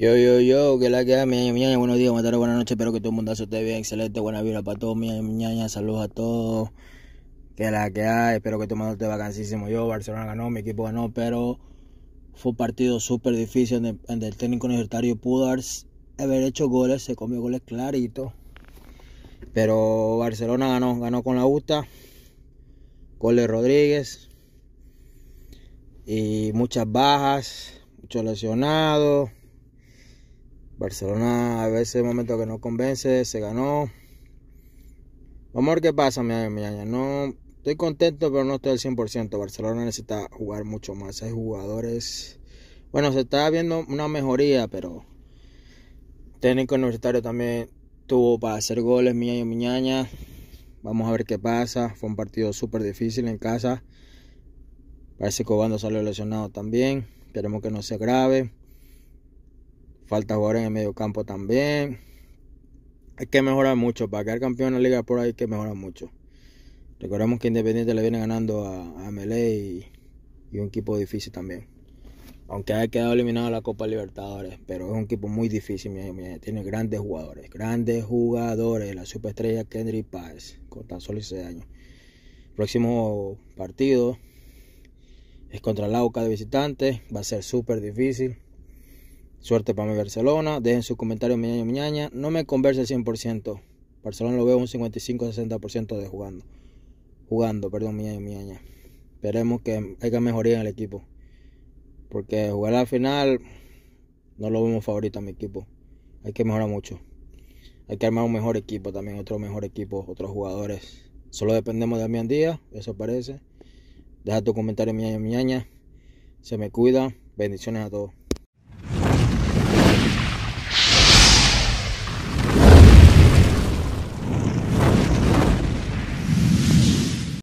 Yo, yo, yo, que la que da, mi ñaña, buenos días, buenas tardes, buenas noches, espero que todo el mundo esté bien, excelente, buena vida para todos, mi ñaña, saludos a todos, que la que hay, espero que tu el mundo esté vacancísimo. Yo, Barcelona ganó, mi equipo ganó, pero fue un partido súper difícil donde, el técnico universitario pudo haber hecho goles, se comió goles clarito, pero Barcelona ganó, ganó con la UTA, goles Rodríguez y muchas bajas, muchos lesionados Barcelona a veces momentos que no convence, se ganó. Vamos a ver qué pasa, mi No, estoy contento, pero no estoy al 100%. Barcelona necesita jugar mucho más. Hay jugadores. Bueno, se está viendo una mejoría, pero técnico universitario también tuvo para hacer goles, y miñaña. Vamos a ver qué pasa. Fue un partido súper difícil en casa. Parece que Obando salió lesionado también. Queremos que no sea grave. Falta jugar en el medio campo también. Hay que mejorar mucho. Para quedar campeón en la Liga por ahí hay que mejorar mucho. Recordemos que Independiente le viene ganando a, a y, un equipo difícil también. Aunque haya quedado eliminado la Copa Libertadores, pero es un equipo muy difícil, Tiene grandes jugadores, grandes jugadores. La superestrella Kendry Páez con tan solo 16 años. Próximo partido es contra el Lauca de visitantes. Va a ser súper difícil. Suerte para mi Barcelona. Dejen sus comentarios miñaña miñaña. No me converse 100%. Barcelona lo veo un 55-60% de jugando. Jugando, perdón, miñaña miñaña. Esperemos que haya mejoría en el equipo. Porque jugar al final no lo vemos favorito a mi equipo. Hay que mejorar mucho. Hay que armar un mejor equipo también, otro mejor equipo, otros jugadores. Solo dependemos de Damián Díaz, eso parece. Deja tu comentario, mi miñaña. Se me cuida. Bendiciones a todos.